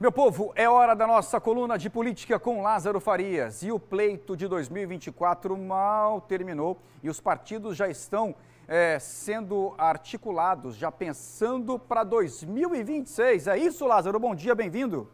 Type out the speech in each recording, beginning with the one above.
Meu povo, é hora da nossa coluna de política com Lázaro Farias. E o pleito de 2024 mal terminou e os partidos já estão é, sendo articulados, já pensando para 2026. É isso, Lázaro? Bom dia, bem-vindo.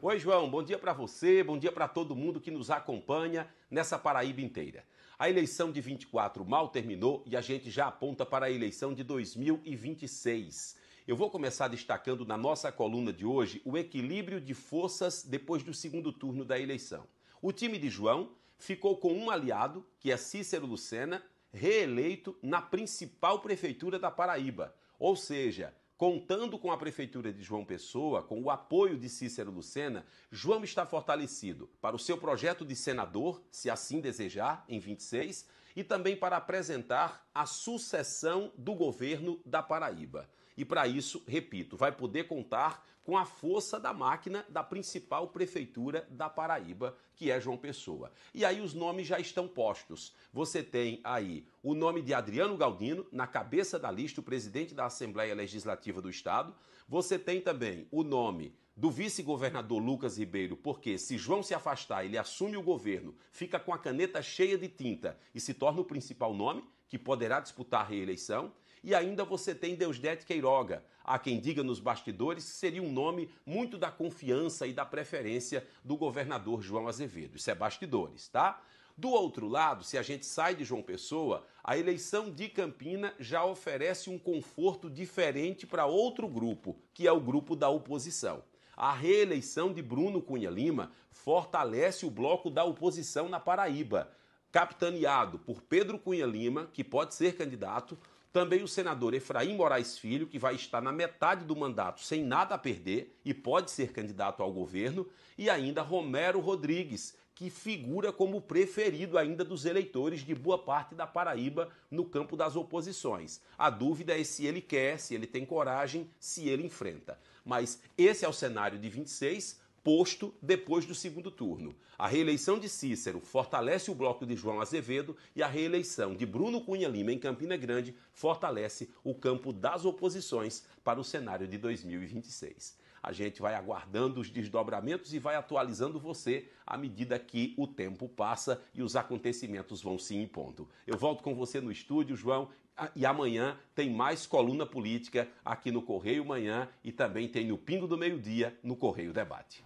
Oi, João. Bom dia para você, bom dia para todo mundo que nos acompanha nessa Paraíba inteira. A eleição de 24 mal terminou e a gente já aponta para a eleição de 2026. Eu vou começar destacando na nossa coluna de hoje o equilíbrio de forças depois do segundo turno da eleição. O time de João ficou com um aliado, que é Cícero Lucena, reeleito na principal prefeitura da Paraíba, ou seja, Contando com a prefeitura de João Pessoa, com o apoio de Cícero Lucena, João está fortalecido para o seu projeto de senador, se assim desejar, em 26, e também para apresentar a sucessão do governo da Paraíba. E para isso, repito, vai poder contar com a força da máquina da principal prefeitura da Paraíba, que é João Pessoa. E aí os nomes já estão postos. Você tem aí o nome de Adriano Galdino, na cabeça da lista, o presidente da Assembleia Legislativa do Estado. Você tem também o nome do vice-governador Lucas Ribeiro, porque se João se afastar, ele assume o governo, fica com a caneta cheia de tinta e se torna o principal nome, que pode poderá disputar a reeleição. E ainda você tem Deusdete Queiroga, a quem diga nos bastidores que seria um nome muito da confiança e da preferência do governador João Azevedo. Isso é bastidores, tá? Do outro lado, se a gente sai de João Pessoa, a eleição de Campina já oferece um conforto diferente para outro grupo, que é o grupo da oposição. A reeleição de Bruno Cunha Lima fortalece o bloco da oposição na Paraíba capitaneado por Pedro Cunha Lima, que pode ser candidato, também o senador Efraim Moraes Filho, que vai estar na metade do mandato sem nada a perder e pode ser candidato ao governo, e ainda Romero Rodrigues, que figura como preferido ainda dos eleitores de boa parte da Paraíba no campo das oposições. A dúvida é se ele quer, se ele tem coragem, se ele enfrenta. Mas esse é o cenário de 26 posto depois do segundo turno. A reeleição de Cícero fortalece o bloco de João Azevedo e a reeleição de Bruno Cunha Lima em Campina Grande fortalece o campo das oposições para o cenário de 2026. A gente vai aguardando os desdobramentos e vai atualizando você à medida que o tempo passa e os acontecimentos vão se impondo. Eu volto com você no estúdio, João, e amanhã tem mais coluna política aqui no Correio Manhã e também tem no Pingo do Meio-Dia no Correio Debate.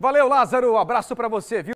Valeu, Lázaro. Um abraço para você, viu?